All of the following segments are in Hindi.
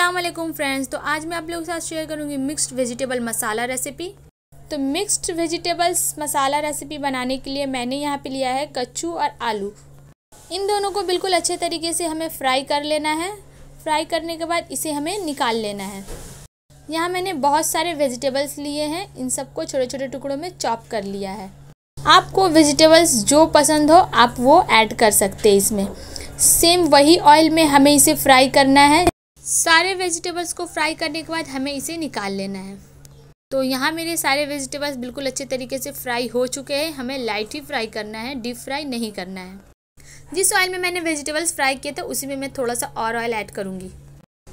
असलम फ्रेंड्स तो आज मैं आप लोगों के साथ शेयर करूँगी मिक्स्ड वेजिटेबल मसाला रेसिपी तो मिक्स्ड वेजिटेबल्स मसाला रेसिपी बनाने के लिए मैंने यहाँ पे लिया है कच्चू और आलू इन दोनों को बिल्कुल अच्छे तरीके से हमें फ्राई कर लेना है फ्राई करने के बाद इसे हमें निकाल लेना है यहाँ मैंने बहुत सारे वेजिटेबल्स लिए हैं इन सबको छोटे छोटे टुकड़ों में चॉप कर लिया है आपको वेजिटेबल्स जो पसंद हो आप वो ऐड कर सकते हैं इसमें सेम वही ऑयल में हमें इसे फ्राई करना है सारे वेजिटेबल्स को फ्राई करने के बाद हमें इसे निकाल लेना है तो यहाँ मेरे सारे वेजिटेबल्स बिल्कुल अच्छे तरीके से फ्राई हो चुके हैं हमें लाइट ही फ्राई करना है डीप फ्राई नहीं करना है जिस ऑयल में मैंने वेजिटेबल्स फ्राई किए थे उसी में मैं थोड़ा सा और ऑयल ऐड करूँगी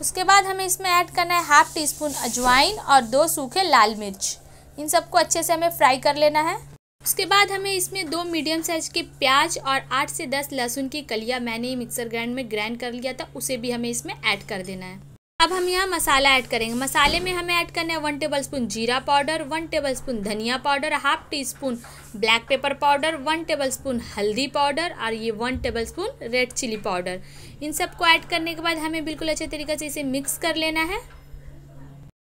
उसके बाद हमें इसमें ऐड करना है हाफ टी स्पून अजवाइन और दो सूखे लाल मिर्च इन सबको अच्छे से हमें फ्राई कर लेना है उसके बाद हमें इसमें दो मीडियम साइज के प्याज और आठ से दस लहसुन की कलिया मैंने मिक्सर ग्राइंड में ग्राइंड कर लिया था उसे भी हमें इसमें ऐड कर देना है अब हम यहाँ मसाला ऐड करेंगे मसाले में हमें ऐड करना है वन टेबल स्पून जीरा पाउडर वन टेबल स्पून धनिया powder half teaspoon black pepper powder one tablespoon हल्दी पाउडर और ये one tablespoon red chilli powder इन सबको ऐड करने के बाद हमें बिल्कुल अच्छे तरीके से इसे मिक्स कर लेना है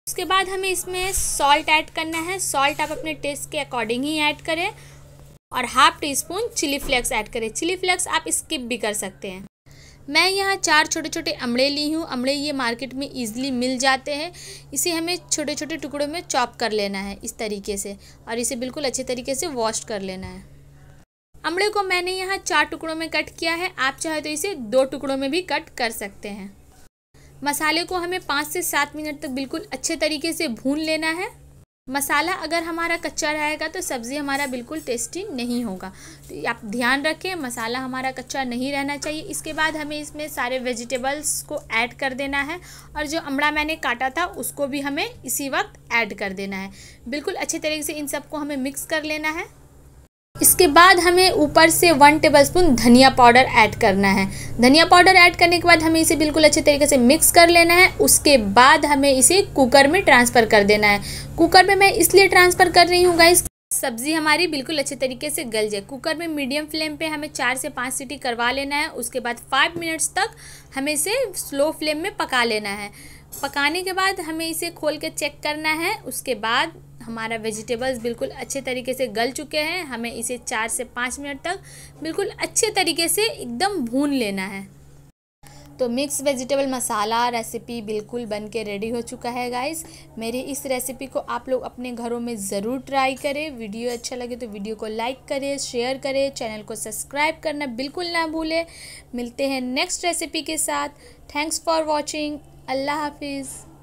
उसके बाद हमें इसमें सॉल्ट ऐड करना है सॉल्ट आप अपने टेस्ट के अकॉर्डिंग ही ऐड करें और half teaspoon chilli flakes add करें चिली फ्लेक्स आप स्किप भी कर सकते हैं मैं यहाँ चार छोटे छोटे अमड़े ली हूँ अमड़े ये मार्केट में इजीली मिल जाते हैं इसे हमें छोटे छोटे टुकड़ों में चॉप कर लेना है इस तरीके से और इसे बिल्कुल अच्छे तरीके से वॉश कर लेना है अमड़े को मैंने यहाँ चार टुकड़ों में कट किया है आप चाहे तो इसे दो टुकड़ों में भी कट कर सकते हैं मसाले को हमें पाँच से सात मिनट तक बिल्कुल अच्छे तरीके से भून लेना है मसाला अगर हमारा कच्चा रहेगा तो सब्ज़ी हमारा बिल्कुल टेस्टी नहीं होगा तो आप ध्यान रखें मसाला हमारा कच्चा नहीं रहना चाहिए इसके बाद हमें इसमें सारे वेजिटेबल्स को ऐड कर देना है और जो अमड़ा मैंने काटा था उसको भी हमें इसी वक्त ऐड कर देना है बिल्कुल अच्छे तरीके से इन सबको हमें मिक्स कर लेना है इसके बाद हमें ऊपर से वन टेबल स्पून धनिया पाउडर ऐड करना है धनिया पाउडर ऐड करने के बाद हमें इसे बिल्कुल अच्छे तरीके से मिक्स कर लेना है उसके बाद हमें इसे कुकर में ट्रांसफ़र कर देना है कुकर में मैं इसलिए ट्रांसफ़र कर रही हूँ गाइस सब्जी हमारी बिल्कुल अच्छे तरीके से गल जाए कुकर में मीडियम फ्लेम पे हमें चार से पाँच सीटी करवा लेना है उसके बाद फाइव मिनट्स तक हमें इसे स्लो फ्लेम में पका लेना है पकाने के बाद हमें इसे खोल के चेक करना है उसके बाद हमारा वेजिटेबल्स बिल्कुल अच्छे तरीके से गल चुके हैं हमें इसे चार से पाँच मिनट तक बिल्कुल अच्छे तरीके से एकदम भून लेना है तो मिक्स वेजिटेबल मसाला रेसिपी बिल्कुल बन के रेडी हो चुका है गाइस मेरी इस रेसिपी को आप लोग अपने घरों में ज़रूर ट्राई करें वीडियो अच्छा लगे तो वीडियो को लाइक करें शेयर करें चैनल को सब्सक्राइब करना बिल्कुल ना भूलें मिलते हैं नेक्स्ट रेसिपी के साथ थैंक्स फॉर वॉचिंग अल्लाह हाफिज़